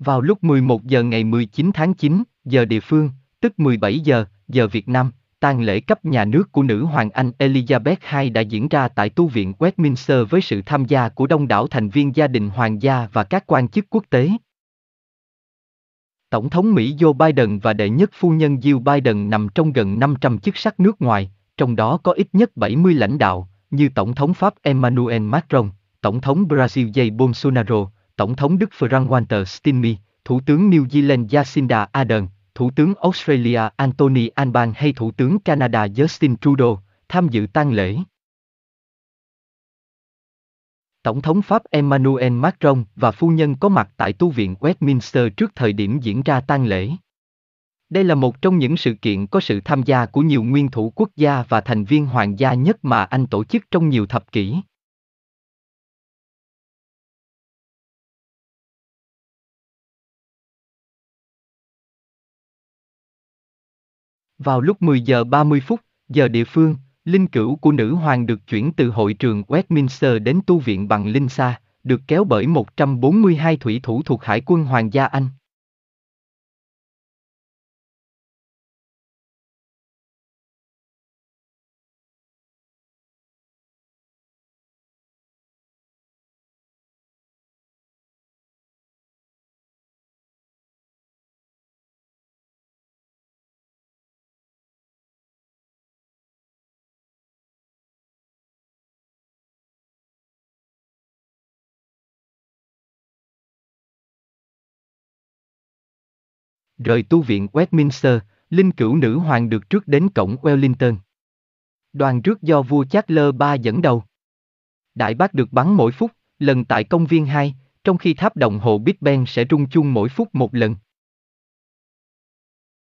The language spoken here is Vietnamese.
Vào lúc 11 giờ ngày 19 tháng 9, giờ địa phương, tức 17 giờ, giờ Việt Nam, tang lễ cấp nhà nước của nữ hoàng Anh Elizabeth II đã diễn ra tại tu viện Westminster với sự tham gia của đông đảo thành viên gia đình hoàng gia và các quan chức quốc tế. Tổng thống Mỹ Joe Biden và đệ nhất phu nhân Jill Biden nằm trong gần 500 chức sắc nước ngoài, trong đó có ít nhất 70 lãnh đạo, như Tổng thống Pháp Emmanuel Macron, Tổng thống Brazil Jair Bolsonaro, Tổng thống Đức Frank Walter Steinmeier, Thủ tướng New Zealand Jacinda Ardern, Thủ tướng Australia Anthony Albanese, hay Thủ tướng Canada Justin Trudeau, tham dự tang lễ. Tổng thống Pháp Emmanuel Macron và phu nhân có mặt tại tu viện Westminster trước thời điểm diễn ra tang lễ. Đây là một trong những sự kiện có sự tham gia của nhiều nguyên thủ quốc gia và thành viên hoàng gia nhất mà Anh tổ chức trong nhiều thập kỷ. Vào lúc 10 giờ 30 phút, giờ địa phương, linh cữu của nữ hoàng được chuyển từ hội trường Westminster đến tu viện bằng linh xa, được kéo bởi 142 thủy thủ thuộc Hải quân Hoàng gia Anh. Rời tu viện Westminster, linh cửu nữ hoàng được trước đến cổng Wellington. Đoàn rước do vua Charles III dẫn đầu. Đại bác được bắn mỗi phút, lần tại công viên 2, trong khi tháp đồng hồ Big Ben sẽ rung chuông mỗi phút một lần.